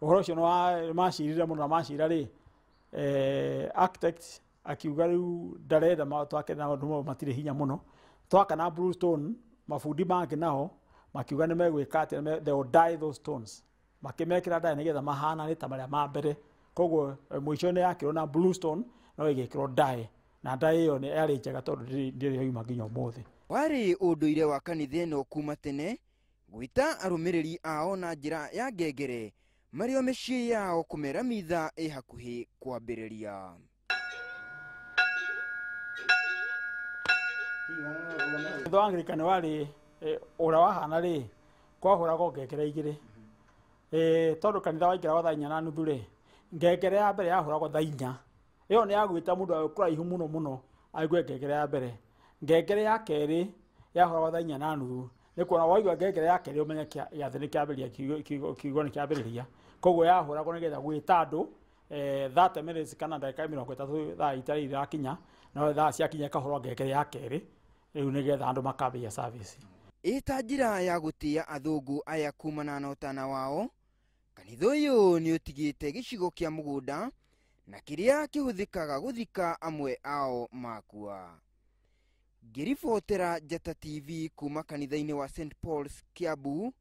uhoro ucio macirire må na macira rä e, akiuga rä u ndarenda twake na maå mau matirä hinya må twaka na blue stone mabundi mangä nao makiuga nä megwä ka atä stones makä ra ndaä nä getha mahananä ta marä a ma mbere koguo e, må ico nä na blue stone no ä gä na ndaä ä yo yarä njega tondå ndä rä yauma nginya må thä warä wa kanitha ä kuma tene gwä ta arå mä ao na njä ya ngengere marĩ o mĩciĩ yao kũmera mitha ĩ hakuhĩ kwambĩrĩria thutha wa ngirikano warĩ ũrĩa wahana rĩ kwahũragwo ngengere igĩrĩ tondũ kanitha waingĩra gwa thaa inya na nuthu rĩ ngengere ya mbere yahũragwo thaa inya ĩyo nĩ yagwĩta mũndũ agĩkũraihu mũno mũno aigue ngengere ya mbere ngengere ya kerĩ yahũragwo thaa inya na nuthu nä kuona waigua ngengere ya å menye gäathä nä kä ria kiugo nä kä ambä rä ria koguo yahå ragwo nä getha gwä ta andå eh, thate kana ndagä mĩrongo ĩtatũ thaa itarä irakinya no thaa ciakinya ĩkahå ngengere ya kerä rä u nä getha andå makambä service ä ta njĩra ya gũtĩa athungu aya kumana na ũtana wao kanitha cigo kä a må gå nda na kaga gå thika amwe ao makua ngĩribotera Njata TV kuma kanitha-inĩ wa St Paul's Kiambu,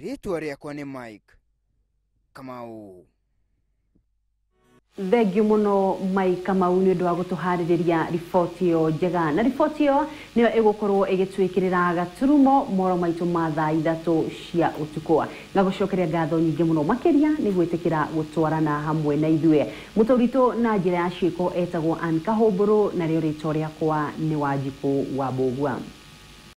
rĩtwa rĩakwa nĩ Mike Kamau thengiå må no maika mau nä å ndå wa gå tå harä rä ria riboti ä yo njega na riboti ä yo nä yo ä gå korwo ä gä tuä kä rä ra gaturumo moro maitå ma thaa ithatå cia å tukå ngagå cokeria ngatho nyingä må no makä ria nä gwä tä kä ra gå twarana hamwe na ithue må tå ritå na njä ra ya ciä ko etagwo ankahå mbå rå narä o rä two rä akwa nä wanjikå wa gua